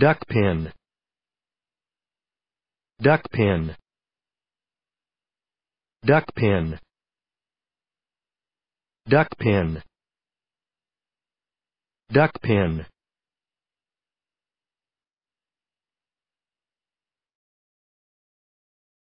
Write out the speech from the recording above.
duck pin duck pin duck pin duck pin duck pin